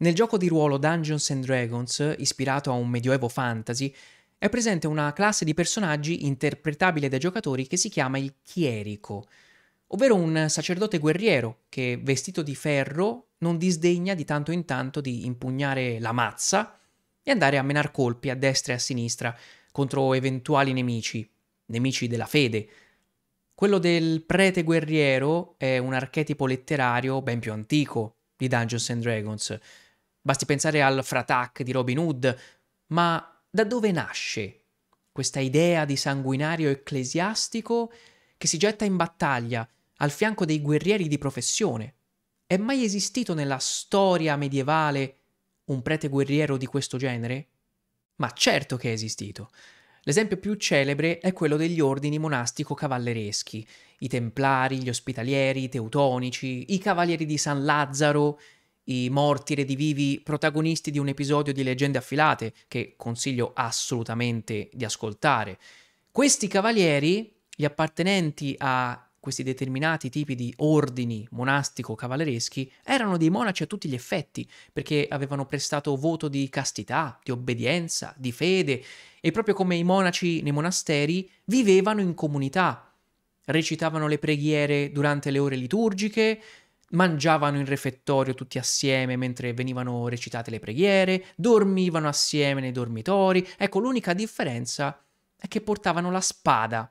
Nel gioco di ruolo Dungeons and Dragons, ispirato a un medioevo fantasy, è presente una classe di personaggi interpretabile dai giocatori che si chiama il chierico, ovvero un sacerdote guerriero che, vestito di ferro, non disdegna di tanto in tanto di impugnare la mazza e andare a menar colpi a destra e a sinistra contro eventuali nemici, nemici della fede. Quello del prete guerriero è un archetipo letterario ben più antico di Dungeons and Dragons, Basti pensare al fratac di Robin Hood, ma da dove nasce questa idea di sanguinario ecclesiastico che si getta in battaglia al fianco dei guerrieri di professione? È mai esistito nella storia medievale un prete guerriero di questo genere? Ma certo che è esistito. L'esempio più celebre è quello degli ordini monastico-cavallereschi, i Templari, gli Ospitalieri, i Teutonici, i Cavalieri di San Lazzaro, i morti redivivi protagonisti di un episodio di Leggende Affilate, che consiglio assolutamente di ascoltare. Questi cavalieri, gli appartenenti a questi determinati tipi di ordini monastico-cavallereschi erano dei monaci a tutti gli effetti, perché avevano prestato voto di castità, di obbedienza, di fede, e proprio come i monaci nei monasteri vivevano in comunità, recitavano le preghiere durante le ore liturgiche, mangiavano in refettorio tutti assieme mentre venivano recitate le preghiere, dormivano assieme nei dormitori. Ecco, l'unica differenza è che portavano la spada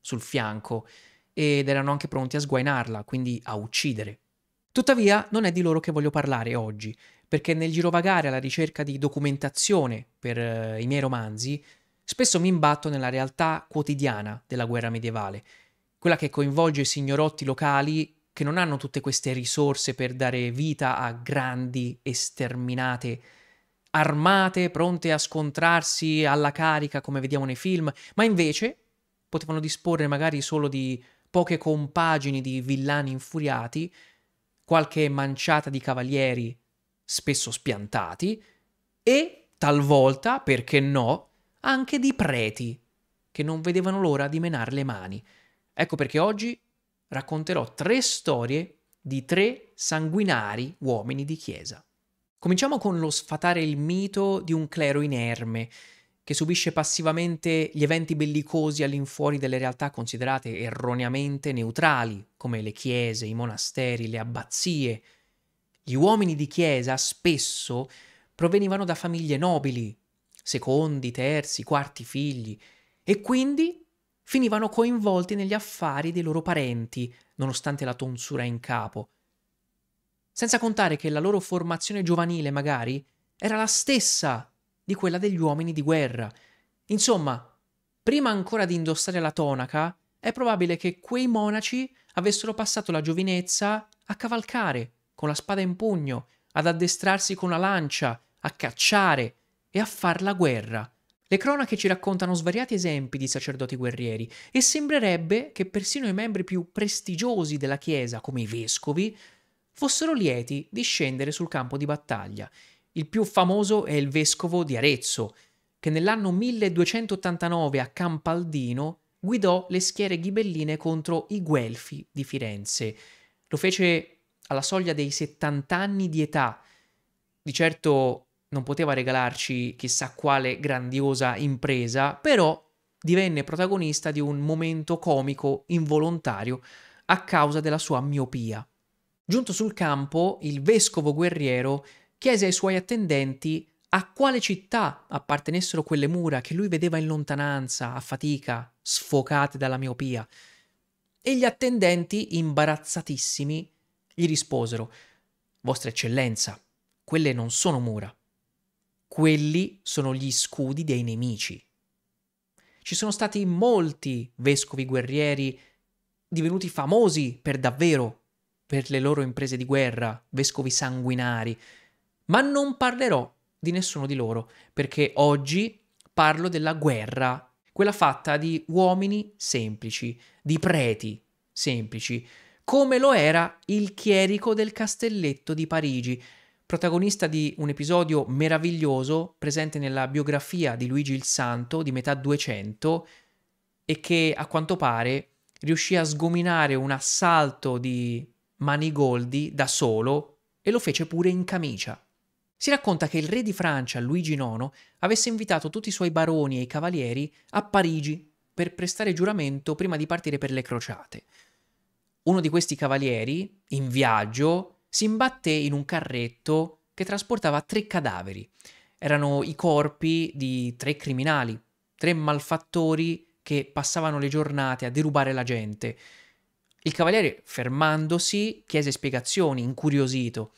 sul fianco ed erano anche pronti a sguainarla, quindi a uccidere. Tuttavia, non è di loro che voglio parlare oggi, perché nel girovagare alla ricerca di documentazione per eh, i miei romanzi, spesso mi imbatto nella realtà quotidiana della guerra medievale, quella che coinvolge i signorotti locali che non hanno tutte queste risorse per dare vita a grandi esterminate armate, pronte a scontrarsi alla carica come vediamo nei film, ma invece potevano disporre magari solo di poche compagini di villani infuriati, qualche manciata di cavalieri spesso spiantati e talvolta, perché no, anche di preti che non vedevano l'ora di menare le mani. Ecco perché oggi racconterò tre storie di tre sanguinari uomini di chiesa. Cominciamo con lo sfatare il mito di un clero inerme che subisce passivamente gli eventi bellicosi all'infuori delle realtà considerate erroneamente neutrali, come le chiese, i monasteri, le abbazie. Gli uomini di chiesa spesso provenivano da famiglie nobili, secondi, terzi, quarti figli, e quindi finivano coinvolti negli affari dei loro parenti, nonostante la tonsura in capo. Senza contare che la loro formazione giovanile, magari, era la stessa di quella degli uomini di guerra. Insomma, prima ancora di indossare la tonaca, è probabile che quei monaci avessero passato la giovinezza a cavalcare, con la spada in pugno, ad addestrarsi con la lancia, a cacciare e a far la guerra, le cronache ci raccontano svariati esempi di sacerdoti guerrieri e sembrerebbe che persino i membri più prestigiosi della Chiesa, come i vescovi, fossero lieti di scendere sul campo di battaglia. Il più famoso è il vescovo di Arezzo, che nell'anno 1289 a Campaldino guidò le schiere ghibelline contro i Guelfi di Firenze. Lo fece alla soglia dei 70 anni di età. Di certo non poteva regalarci chissà quale grandiosa impresa, però divenne protagonista di un momento comico involontario a causa della sua miopia. Giunto sul campo, il vescovo guerriero chiese ai suoi attendenti a quale città appartenessero quelle mura che lui vedeva in lontananza, a fatica, sfocate dalla miopia. E gli attendenti, imbarazzatissimi, gli risposero Vostra Eccellenza, quelle non sono mura, quelli sono gli scudi dei nemici. Ci sono stati molti vescovi guerrieri divenuti famosi per davvero per le loro imprese di guerra, vescovi sanguinari, ma non parlerò di nessuno di loro perché oggi parlo della guerra, quella fatta di uomini semplici, di preti semplici, come lo era il chierico del castelletto di Parigi, protagonista di un episodio meraviglioso presente nella biografia di Luigi il Santo di metà 200 e che a quanto pare riuscì a sgominare un assalto di manigoldi da solo e lo fece pure in camicia. Si racconta che il re di Francia, Luigi IX, avesse invitato tutti i suoi baroni e i cavalieri a Parigi per prestare giuramento prima di partire per le crociate. Uno di questi cavalieri, in viaggio, si imbatté in un carretto che trasportava tre cadaveri. Erano i corpi di tre criminali, tre malfattori che passavano le giornate a derubare la gente. Il cavaliere, fermandosi, chiese spiegazioni, incuriosito,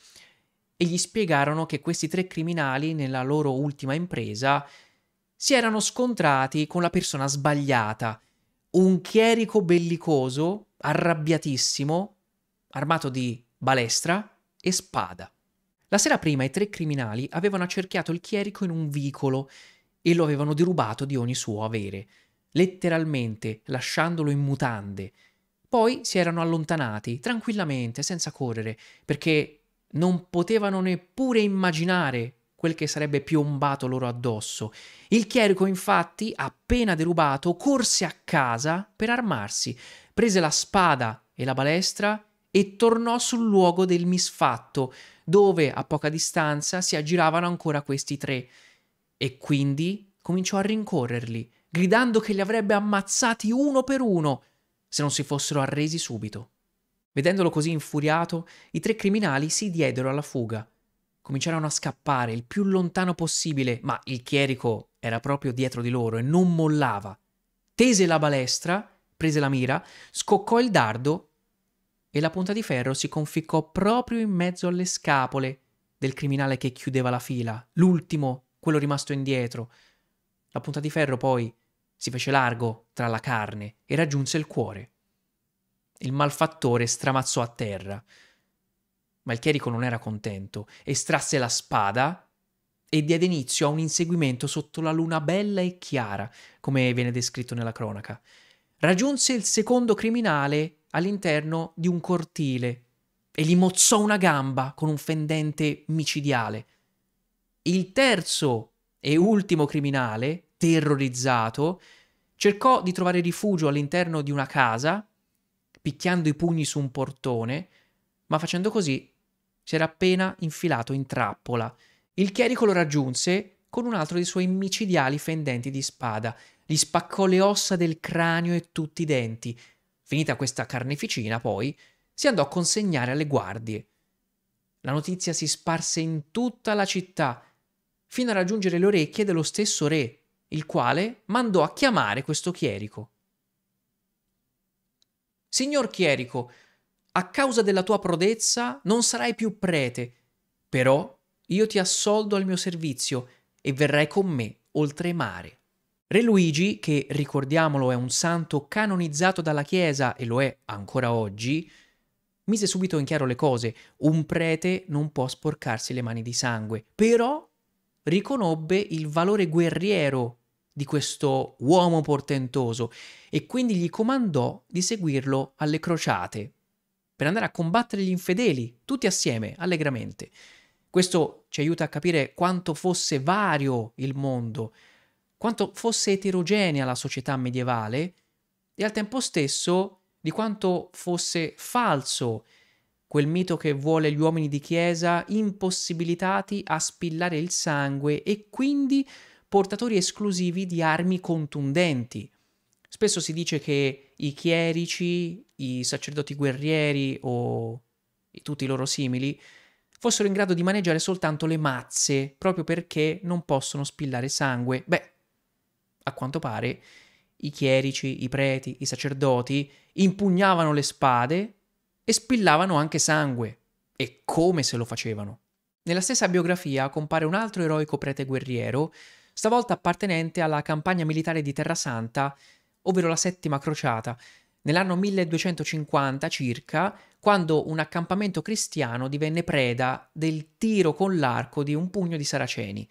e gli spiegarono che questi tre criminali, nella loro ultima impresa, si erano scontrati con la persona sbagliata, un chierico bellicoso, arrabbiatissimo, armato di balestra e spada. La sera prima i tre criminali avevano accerchiato il chierico in un vicolo e lo avevano derubato di ogni suo avere, letteralmente lasciandolo in mutande. Poi si erano allontanati tranquillamente, senza correre, perché non potevano neppure immaginare quel che sarebbe piombato loro addosso. Il chierico, infatti, appena derubato, corse a casa per armarsi, prese la spada e la balestra e tornò sul luogo del misfatto, dove a poca distanza si aggiravano ancora questi tre, e quindi cominciò a rincorrerli, gridando che li avrebbe ammazzati uno per uno, se non si fossero arresi subito. Vedendolo così infuriato, i tre criminali si diedero alla fuga. Cominciarono a scappare il più lontano possibile, ma il chierico era proprio dietro di loro e non mollava. Tese la balestra, prese la mira, scoccò il dardo e la punta di ferro si conficcò proprio in mezzo alle scapole del criminale che chiudeva la fila, l'ultimo, quello rimasto indietro. La punta di ferro poi si fece largo tra la carne e raggiunse il cuore. Il malfattore stramazzò a terra, ma il chierico non era contento, estrasse la spada e diede inizio a un inseguimento sotto la luna bella e chiara, come viene descritto nella cronaca. Raggiunse il secondo criminale all'interno di un cortile e gli mozzò una gamba con un fendente micidiale. Il terzo e ultimo criminale, terrorizzato, cercò di trovare rifugio all'interno di una casa, picchiando i pugni su un portone, ma facendo così si era appena infilato in trappola. Il chierico lo raggiunse con un altro dei suoi micidiali fendenti di spada, gli spaccò le ossa del cranio e tutti i denti, Finita questa carneficina, poi, si andò a consegnare alle guardie. La notizia si sparse in tutta la città, fino a raggiungere le orecchie dello stesso re, il quale mandò a chiamare questo chierico. Signor chierico, a causa della tua prodezza non sarai più prete, però io ti assoldo al mio servizio e verrai con me oltre mare. Re Luigi, che ricordiamolo è un santo canonizzato dalla Chiesa e lo è ancora oggi, mise subito in chiaro le cose. Un prete non può sporcarsi le mani di sangue, però riconobbe il valore guerriero di questo uomo portentoso e quindi gli comandò di seguirlo alle crociate per andare a combattere gli infedeli, tutti assieme, allegramente. Questo ci aiuta a capire quanto fosse vario il mondo quanto fosse eterogenea la società medievale e al tempo stesso di quanto fosse falso quel mito che vuole gli uomini di chiesa impossibilitati a spillare il sangue e quindi portatori esclusivi di armi contundenti. Spesso si dice che i chierici, i sacerdoti guerrieri o tutti i loro simili fossero in grado di maneggiare soltanto le mazze proprio perché non possono spillare sangue. Beh, a quanto pare i chierici, i preti, i sacerdoti impugnavano le spade e spillavano anche sangue. E come se lo facevano? Nella stessa biografia compare un altro eroico prete guerriero, stavolta appartenente alla campagna militare di Terra Santa, ovvero la Settima Crociata, nell'anno 1250 circa, quando un accampamento cristiano divenne preda del tiro con l'arco di un pugno di saraceni.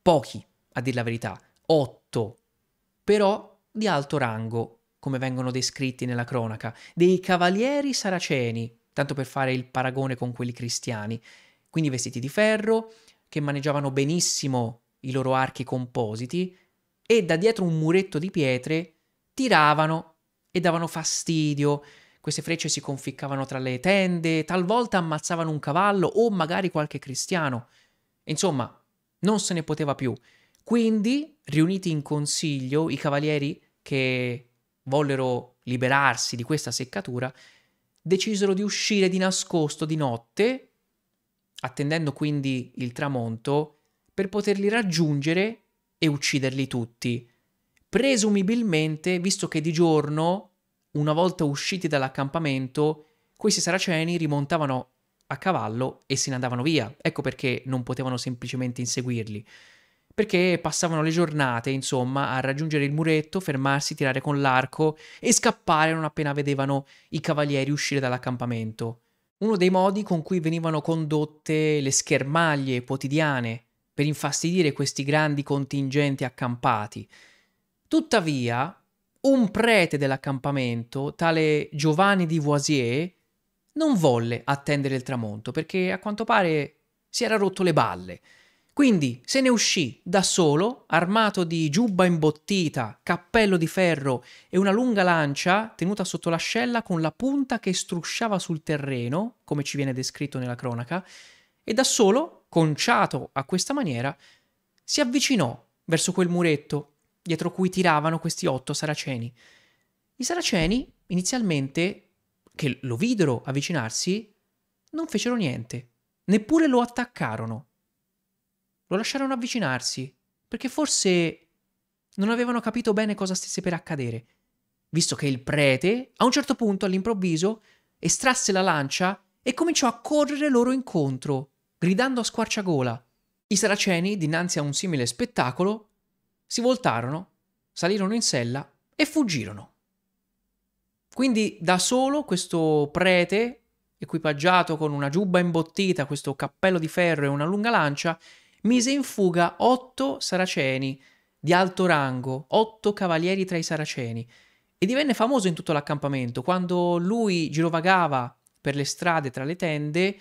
Pochi, a dir la verità, otto però di alto rango, come vengono descritti nella cronaca, dei cavalieri saraceni, tanto per fare il paragone con quelli cristiani, quindi vestiti di ferro, che maneggiavano benissimo i loro archi compositi e da dietro un muretto di pietre tiravano e davano fastidio. Queste frecce si conficcavano tra le tende, talvolta ammazzavano un cavallo o magari qualche cristiano. Insomma, non se ne poteva più. Quindi, riuniti in consiglio, i cavalieri che vollero liberarsi di questa seccatura, decisero di uscire di nascosto di notte, attendendo quindi il tramonto, per poterli raggiungere e ucciderli tutti. Presumibilmente, visto che di giorno, una volta usciti dall'accampamento, questi saraceni rimontavano a cavallo e se ne andavano via. Ecco perché non potevano semplicemente inseguirli perché passavano le giornate, insomma, a raggiungere il muretto, fermarsi, tirare con l'arco e scappare non appena vedevano i cavalieri uscire dall'accampamento. Uno dei modi con cui venivano condotte le schermaglie quotidiane per infastidire questi grandi contingenti accampati. Tuttavia, un prete dell'accampamento, tale Giovanni di Voisier, non volle attendere il tramonto perché a quanto pare si era rotto le balle quindi se ne uscì da solo, armato di giubba imbottita, cappello di ferro e una lunga lancia tenuta sotto l'ascella con la punta che strusciava sul terreno, come ci viene descritto nella cronaca, e da solo, conciato a questa maniera, si avvicinò verso quel muretto dietro cui tiravano questi otto saraceni. I saraceni, inizialmente, che lo videro avvicinarsi, non fecero niente, neppure lo attaccarono. Lo lasciarono avvicinarsi, perché forse non avevano capito bene cosa stesse per accadere, visto che il prete, a un certo punto, all'improvviso, estrasse la lancia e cominciò a correre loro incontro, gridando a squarciagola. I saraceni, dinanzi a un simile spettacolo, si voltarono, salirono in sella e fuggirono. Quindi da solo questo prete, equipaggiato con una giubba imbottita, questo cappello di ferro e una lunga lancia, mise in fuga otto saraceni di alto rango, otto cavalieri tra i saraceni, e divenne famoso in tutto l'accampamento. Quando lui girovagava per le strade tra le tende,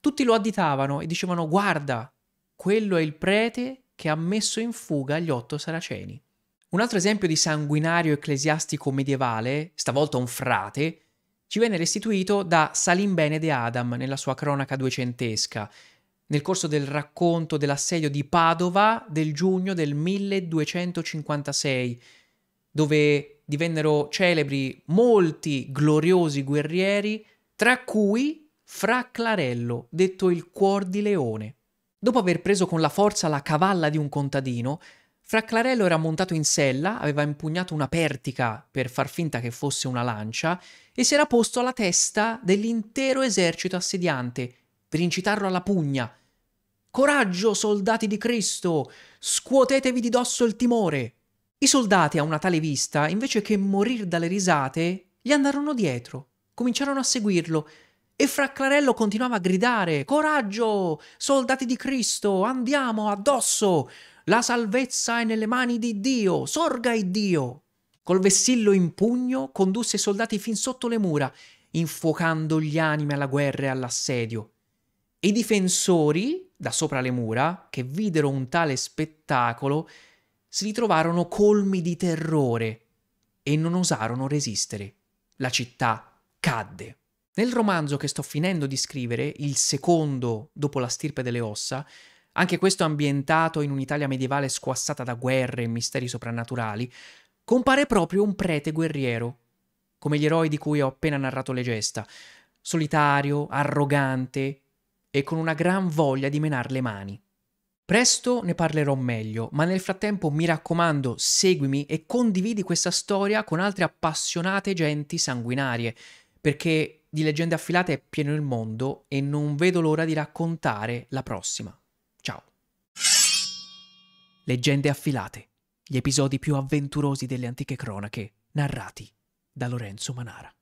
tutti lo additavano e dicevano guarda, quello è il prete che ha messo in fuga gli otto saraceni. Un altro esempio di sanguinario ecclesiastico medievale, stavolta un frate, ci venne restituito da Salimbene de Adam nella sua cronaca duecentesca, nel corso del racconto dell'assedio di Padova del giugno del 1256, dove divennero celebri molti gloriosi guerrieri, tra cui Fra Clarello, detto il Cuor di Leone. Dopo aver preso con la forza la cavalla di un contadino, Fra Clarello era montato in sella, aveva impugnato una pertica per far finta che fosse una lancia e si era posto alla testa dell'intero esercito assediante per incitarlo alla pugna Coraggio, soldati di Cristo! Scuotetevi di dosso il timore! I soldati, a una tale vista, invece che morir dalle risate, gli andarono dietro, cominciarono a seguirlo, e Fracclarello continuava a gridare Coraggio, soldati di Cristo, andiamo addosso! La salvezza è nelle mani di Dio, sorga il Dio! Col vessillo in pugno condusse i soldati fin sotto le mura, infuocando gli animi alla guerra e all'assedio. I difensori, da sopra le mura, che videro un tale spettacolo, si ritrovarono colmi di terrore e non osarono resistere. La città cadde. Nel romanzo che sto finendo di scrivere, il secondo dopo la stirpe delle ossa, anche questo ambientato in un'Italia medievale squassata da guerre e misteri soprannaturali, compare proprio un prete guerriero, come gli eroi di cui ho appena narrato le gesta, solitario, arrogante, e con una gran voglia di menar le mani. Presto ne parlerò meglio, ma nel frattempo mi raccomando, seguimi e condividi questa storia con altre appassionate genti sanguinarie, perché di leggende affilate è pieno il mondo e non vedo l'ora di raccontare la prossima. Ciao. Leggende affilate, gli episodi più avventurosi delle antiche cronache, narrati da Lorenzo Manara.